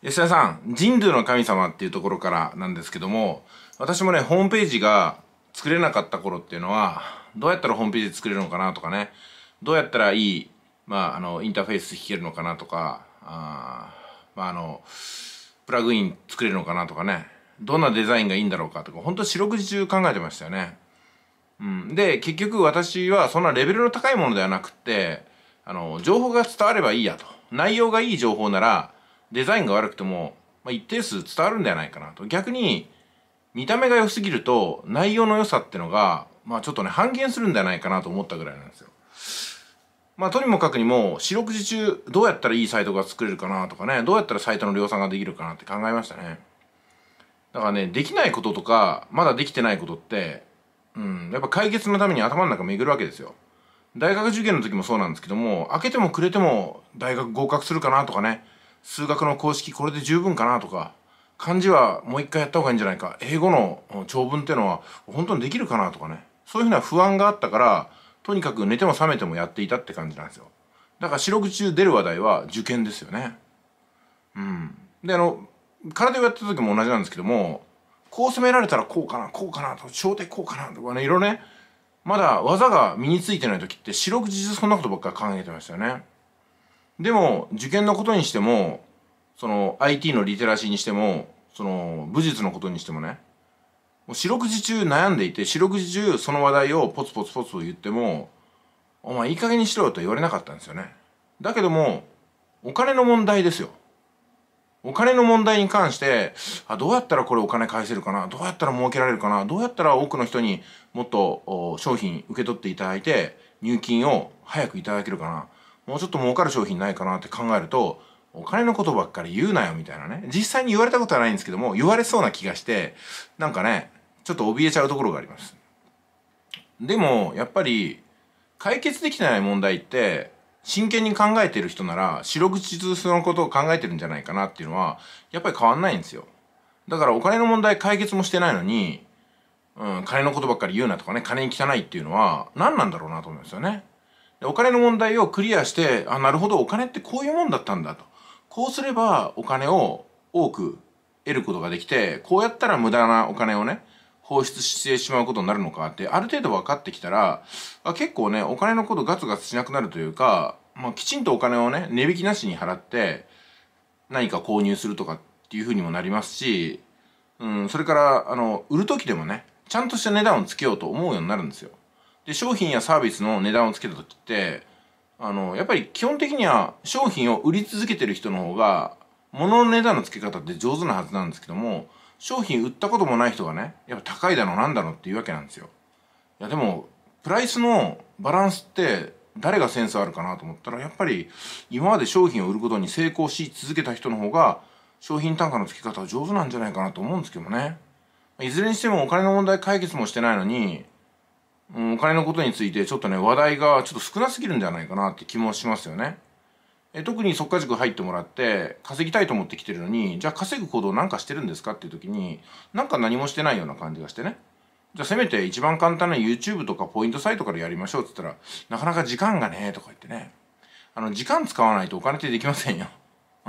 吉田さん、人類の神様っていうところからなんですけども、私もね、ホームページが作れなかった頃っていうのは、どうやったらホームページ作れるのかなとかね、どうやったらいい、まあ、あの、インターフェース弾けるのかなとか、あまあ、あの、プラグイン作れるのかなとかね、どんなデザインがいいんだろうかとか、本当四六時中考えてましたよね。うん。で、結局私はそんなレベルの高いものではなくって、あの、情報が伝わればいいやと。内容がいい情報なら、デザインが悪くても、まあ、一定数伝わるんではないかなと逆に見た目が良すぎると内容の良さってのが、まあ、ちょっとね半減するんではないかなと思ったぐらいなんですよ。まあ、とにもかくにも四六時中どうやったらいいサイトが作れるかなとかねどうやったらサイトの量産ができるかなって考えましたね。だからねできないこととかまだできてないことって、うん、やっぱ解決のために頭の中巡るわけですよ。大学受験の時もそうなんですけども開けてもくれても大学合格するかなとかね数学の公式これで十分かなとか漢字はもう一回やった方がいいんじゃないか英語の長文っていうのは本当にできるかなとかねそういうふうな不安があったからとにかく寝ても覚めてもやっていたって感じなんですよだから四六中出る話題は受験ですよねうんであの空手をやってた時も同じなんですけどもこう攻められたらこうかなこうかなと小手こうかなとかねいろいろねまだ技が身についてない時って四六時中そんなことばっか考えてましたよねでも受験のことにしてもその IT のリテラシーにしてもその武術のことにしてもねもう四六時中悩んでいて四六時中その話題をポツポツポツと言っても「お前いい加減にしろよ」と言われなかったんですよね。だけどもお金の問題ですよ。お金の問題に関してあどうやったらこれお金返せるかなどうやったら儲けられるかなどうやったら多くの人にもっと商品受け取っていただいて入金を早くいただけるかなもうちょっと儲かる商品ないかなって考えるとお金のことばっかり言うなよみたいなね実際に言われたことはないんですけども言われそうな気がしてなんかねちょっと怯えちゃうところがありますでもやっぱり解決できてない問題って真剣に考えてる人なら白口時中そのことを考えてるんじゃないかなっていうのはやっぱり変わんないんですよだからお金の問題解決もしてないのに、うん、金のことばっかり言うなとかね金に汚いっていうのは何なんだろうなと思うんですよねお金の問題をクリアしてあなるほどお金ってこういうもんだったんだとこうすればお金を多く得ることができてこうやったら無駄なお金をね放出してしまうことになるのかってある程度分かってきたら結構ねお金のことガツガツしなくなるというか、まあ、きちんとお金をね値引きなしに払って何か購入するとかっていうふうにもなりますし、うん、それからあの売る時でもねちゃんとした値段をつけようと思うようになるんですよ。で商品やサービスの値段をつけた時ってあのやっぱり基本的には商品を売り続けてる人の方が物の値段の付け方って上手なはずなんですけども商品売ったこともない人がねやっぱ高いだろうなんだろうっていうわけなんですよいやでもプライスのバランスって誰がセンスあるかなと思ったらやっぱり今まで商品を売ることに成功し続けた人の方が商品単価の付け方は上手なんじゃないかなと思うんですけどもねいずれにしてもお金の問題解決もしてないのにうん、お金のことについてちょっとね話題がちょっと少なすぎるんじゃないかなって気もしますよね。え特に即化塾入ってもらって稼ぎたいと思ってきてるのにじゃあ稼ぐ行動なんかしてるんですかっていう時になんか何もしてないような感じがしてねじゃあせめて一番簡単な YouTube とかポイントサイトからやりましょうっつったらなかなか時間がねとか言ってねあの時間使わないとお金ってできませんよ。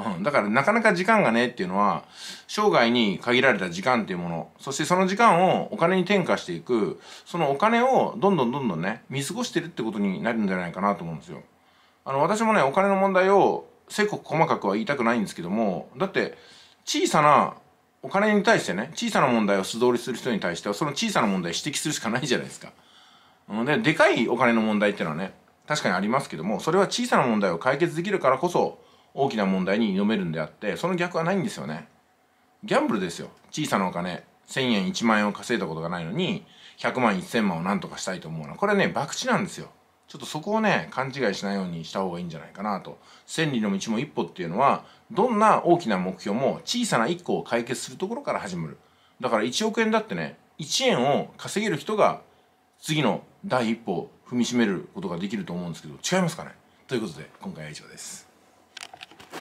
うん、だからなかなか時間がねっていうのは生涯に限られた時間っていうものそしてその時間をお金に転嫁していくそのお金をどんどんどんどんね見過ごしてるってことになるんじゃないかなと思うんですよ。あの私もねお金の問題をせこく細かくは言いたくないんですけどもだって小さなお金に対してね小さな問題を素通りする人に対してはその小さな問題指摘するしかないじゃないですか。ででかいお金の問題っていうのはね確かにありますけどもそれは小さな問題を解決できるからこそ大きな問題に挑めるんであってその逆はないんですよねギャンブルですよ小さなお金1000円1万円を稼いだことがないのに100万1000万を何とかしたいと思うのはこれね博打なんですよちょっとそこをね勘違いしないようにした方がいいんじゃないかなと千里の道も一歩っていうのはどんな大きな目標も小さな一個を解決するところから始まるだから1億円だってね1円を稼げる人が次の第一歩を踏みしめることができると思うんですけど違いますかねということで今回は以上です。